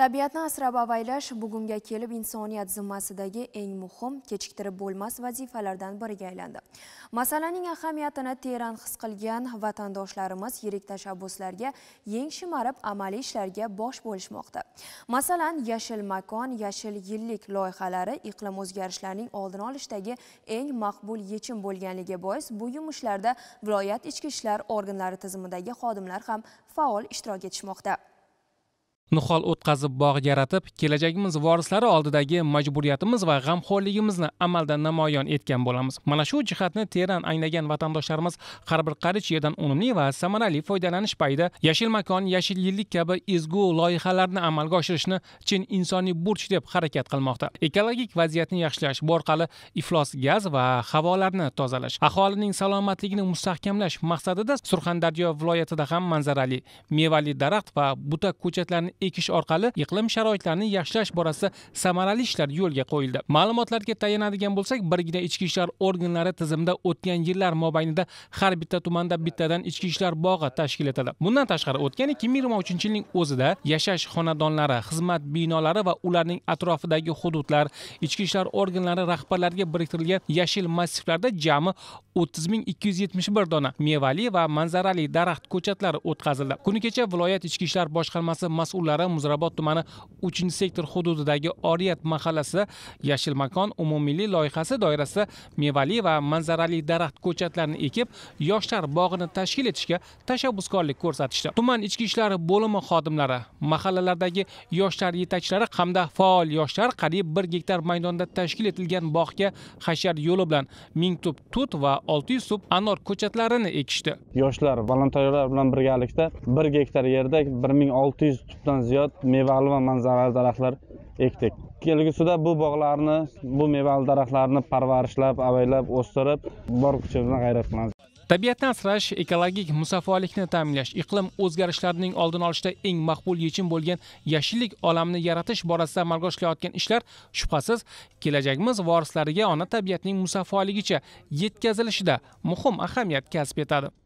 tabiatni asrab avaylash bugunga kelib insoniyat zimmasidagi eng muhim kechiktirib bo'lmas vazifalardan biriga aylandi masalaning ahamiyatini teran his qilgan vatandoshlarimiz yirik tashabbuslarga yeng shimarib amaliy ishlarga bosh bo'lishmoqda masalan yashil makon yashil yillik loyihalari iqlim o'zgarishlarining oldini olishdagi eng maqbul yechim bo'lganligi bois bu yumushlarda viloyat ichki ishlar organlari tizimidagi xodimlar ham faol ishtirok etishmoqda nihol o'tkazib bog' yaratib kelajagimiz vorislari oldidagi majburiyatimiz va g'amxo'rligimizni amalda namoyon etgan bo'lamiz mana shu jihatni teran anglagan vatandoshlarimiz har bir qarich yerdan unumli va samarali foydalanish payida yashil makon yashil yillik kabi ezgu loyihalarni amalga oshirishni chin insoniy burch deb harakat qilmoqda ekologik vaziyatni yaxshilash bu orqali iflos gaz va havolarni tozalash aholining salomatligini mustahkamlash maqsadida surxondaryo viloyatida ham manzarali mevali daraxt va buta ko'chatlarni ekish orqali iqlim sharoitlarini yaxshilash borasida samarali ishlar yo'lga qo'yildi ma'lumotlarga tayanadigan bo'lsak birgina ichki ishlar organlari tizimida o'tgan yillar mobaynida har bitta tumanda bittadan ichki ishlar bog'i tashkil etildi bundan tashqari o'tgan ikki ming yigirma uchinchi yilning o'zida yashash xonadonlari xizmat binolari va ularning atrofidagi hududlar ichki ishlar organlari rahbarlariga biriktirilgan yashil massivlarda jami o'ttiz ming ikki yuz yetmish bir dona mevali va manzarali daraxt ko'chatlari o'tkazildi kuni kecha viloyat ichki ishlar boshqarmasi mas'ullari huquqlari muzrabot tumani 3 sektor hududidagi oriyat mahallasida yashil makon umummilliy loyihasi doirasida mevali va manzarali daraxt ko'chatlarini ekib yoshlar bog'ini tashkil etishga tashabbuskorlik ko'rsatishdi tuman ichki ishlari bo'limi xodimlari mahallalardagi yoshlar yetakchilari hamda faol yoshlar qariyb 1 gektar maydonda tashkil etilgan bog'ga hashar yo'li bilan 1000 tup tut va 600 tup anor ko'chatlarini ekishdi yoshlar volontyorlar bilan birgalikda 1 gektar yerda 1600 tupdan ziyod mevali va manzarali daraxtlar ekdik kelgusida bu bog'larni bu mevali daraxtlarni parvarishlab avaylab o'stirib bor kuchimiz bilan g'ayrat qilamiz tabiatni asrash ekologik musaffolikni ta'minlash iqlim o'zgarishlarining oldini olishda eng maqbul yechim bo'lgan yashillik olamini yaratish borasida amalga oshirilayotgan ishlar shubhasiz kelajagimiz vorislariga ona tabiatning musaffoligicha yetkazilishida muhim ahamiyat kasb etadi